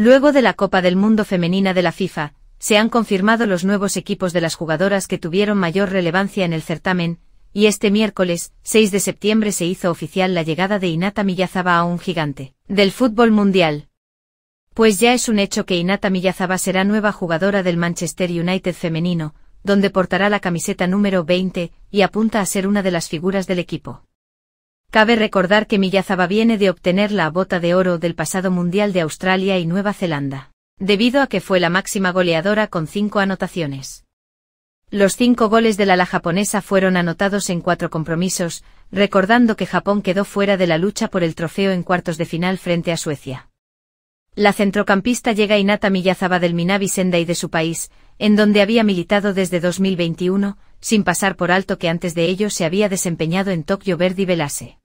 Luego de la Copa del Mundo Femenina de la FIFA, se han confirmado los nuevos equipos de las jugadoras que tuvieron mayor relevancia en el certamen, y este miércoles, 6 de septiembre, se hizo oficial la llegada de Inata Miyazaba a un gigante del fútbol mundial. Pues ya es un hecho que Inata Miyazaba será nueva jugadora del Manchester United femenino, donde portará la camiseta número 20, y apunta a ser una de las figuras del equipo. Cabe recordar que Miyazaba viene de obtener la bota de oro del pasado Mundial de Australia y Nueva Zelanda, debido a que fue la máxima goleadora con cinco anotaciones. Los cinco goles de la ala japonesa fueron anotados en cuatro compromisos, recordando que Japón quedó fuera de la lucha por el trofeo en cuartos de final frente a Suecia. La centrocampista llega Inata Miyazaba del Minabi Sendai de su país, en donde había militado desde 2021, sin pasar por alto que antes de ello se había desempeñado en Tokio Verdi Velase.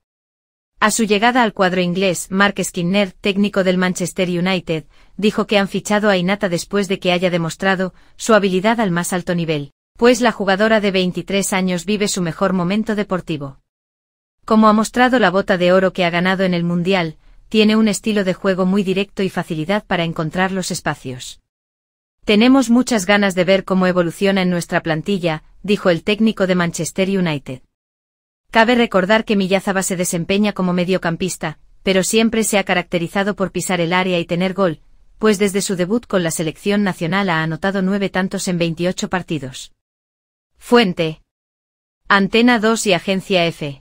A su llegada al cuadro inglés, Mark Skinner, técnico del Manchester United, dijo que han fichado a Inata después de que haya demostrado su habilidad al más alto nivel, pues la jugadora de 23 años vive su mejor momento deportivo. Como ha mostrado la bota de oro que ha ganado en el Mundial, tiene un estilo de juego muy directo y facilidad para encontrar los espacios. Tenemos muchas ganas de ver cómo evoluciona en nuestra plantilla, dijo el técnico de Manchester United. Cabe recordar que Millazaba se desempeña como mediocampista, pero siempre se ha caracterizado por pisar el área y tener gol, pues desde su debut con la selección nacional ha anotado nueve tantos en 28 partidos. Fuente. Antena 2 y Agencia F.